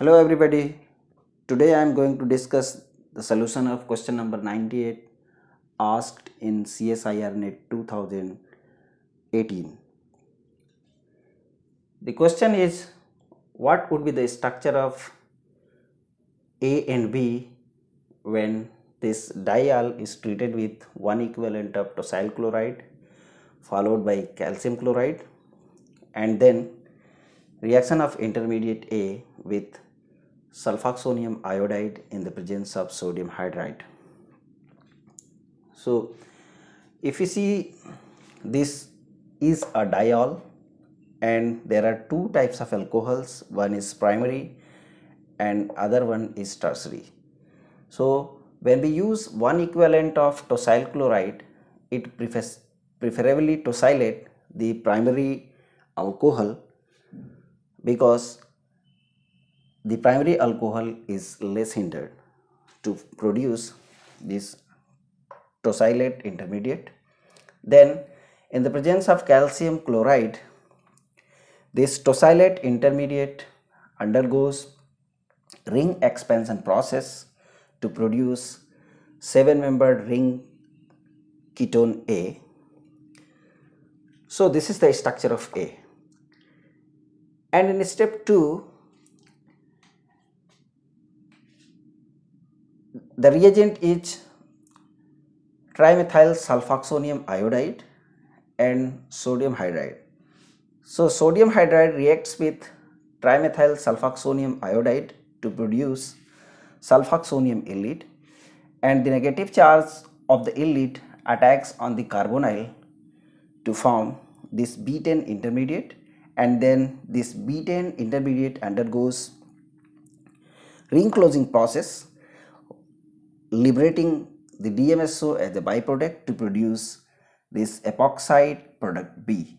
hello everybody today i am going to discuss the solution of question number 98 asked in csir net 2018 the question is what would be the structure of a and b when this dial is treated with one equivalent of tosyl chloride followed by calcium chloride and then reaction of intermediate a with Sulfoxonium iodide in the presence of sodium hydride. So, if you see this is a diol and there are two types of alcohols one is primary and other one is tertiary. So, when we use one equivalent of tosyl chloride it prefers preferably tosylate the primary alcohol because the primary alcohol is less hindered to produce this tosylate intermediate. Then in the presence of calcium chloride, this tosylate intermediate undergoes ring expansion process to produce 7 membered ring ketone A. So this is the structure of A. And in step 2, The reagent is trimethyl sulfoxonium iodide and sodium hydride. So sodium hydride reacts with trimethyl sulfoxonium iodide to produce sulfoxonium elite and the negative charge of the elite attacks on the carbonyl to form this ten intermediate and then this ten intermediate undergoes ring closing process liberating the DMSO as a byproduct to produce this epoxide product B.